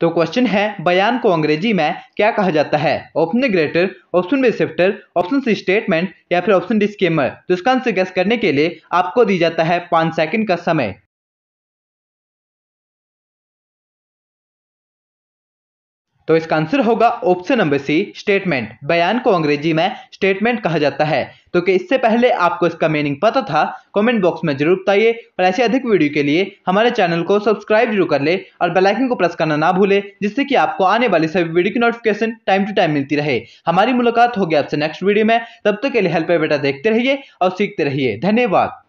तो क्वेश्चन है बयान को अंग्रेजी में क्या कहा जाता है option greater option B option C statement या फिर ऑप्शन डी स्केमर तो इसका आंसर गैस करने के लिए आपको दी जाता है पाँच सेकंड का समय तो इसका आंसर होगा ऑप्शन नंबर सी स्टेटमेंट बयान को अंग्रेजी में स्टेटमेंट कहा जाता है तो कि इससे पहले आपको इसका मीनिंग पता था कमेंट बॉक्स में जरूर बताइए और ऐसे अधिक वीडियो के लिए हमारे चैनल को सब्सक्राइब जरूर कर ले और बेल आइकन को प्रेस करना ना भूले जिससे कि आपको आने वाली सभी वीडियो की नोटिफिकेशन टाइम टू टाइम मिलती रहे हमारी मुलाकात होगी आपसे नेक्स्ट वीडियो में तब तक तो के लिए हेल्प बेटा देखते रहिए और सीखते रहिए धन्यवाद